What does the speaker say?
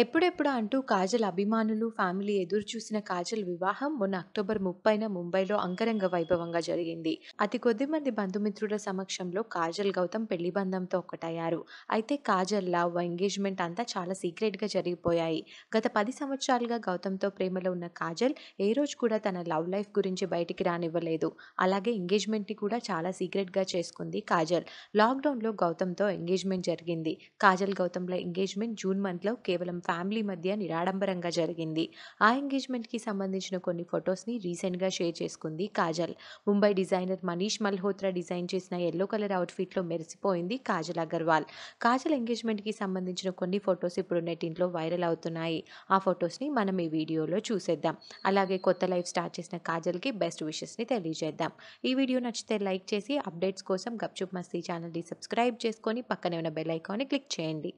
ఎప్పుడెప్పుడు అంటూ కాజల్ అభిమానులు ఫ్యామిలీ ఎదురు చూసిన కాజల్ వివాహం మొన్న అక్టోబర్ ముప్పైన ముంబైలో అంగరంగ వైభవంగా జరిగింది అతి కొద్ది మంది బంధుమిత్రుల సమక్షంలో కాజల్ గౌతమ్ పెళ్లి బంధంతో ఒకటయ్యారు అయితే కాజల్ లవ్ ఎంగేజ్మెంట్ అంతా చాలా సీక్రెట్ గా జరిగిపోయాయి గత పది సంవత్సరాలుగా గౌతమ్తో ప్రేమలో ఉన్న కాజల్ ఏ రోజు కూడా తన లవ్ లైఫ్ గురించి బయటికి రానివ్వలేదు అలాగే ని కూడా చాలా సీక్రెట్గా చేసుకుంది కాజల్ లాక్డౌన్లో గౌతమ్తో ఎంగేజ్మెంట్ జరిగింది కాజల్ గౌతమ్ల ఎంగేజ్మెంట్ జూన్ మంత్లో కేవలం ఫ్యామిలీ మధ్య నిరాడంబరంగా జరిగింది ఆ ఎంగేజ్మెంట్కి సంబంధించిన కొన్ని ఫొటోస్ని రీసెంట్గా షేర్ చేసుకుంది కాజల్ ముంబై డిజైనర్ మనీష్ మల్హోత్రా డిజైన్ చేసిన ఎల్లో కలర్ అవుట్ఫిట్లో మెరిసిపోయింది కాజల్ అగర్వాల్ కాజల్ ఎంగేజ్మెంట్కి సంబంధించిన కొన్ని ఫొటోస్ ఇప్పుడు నెట్టింట్లో వైరల్ అవుతున్నాయి ఆ ఫొటోస్ని మనం ఈ వీడియోలో చూసేద్దాం అలాగే కొత్త లైఫ్ స్టార్ట్ చేసిన కాజల్కి బెస్ట్ విషెస్ని తెలియజేద్దాం ఈ వీడియో నచ్చితే లైక్ చేసి అప్డేట్స్ కోసం గప్చుప్ మస్తీ ఛానల్ని సబ్స్క్రైబ్ చేసుకొని పక్కనే ఉన్న బెల్ ఐకాన్ని క్లిక్ చేయండి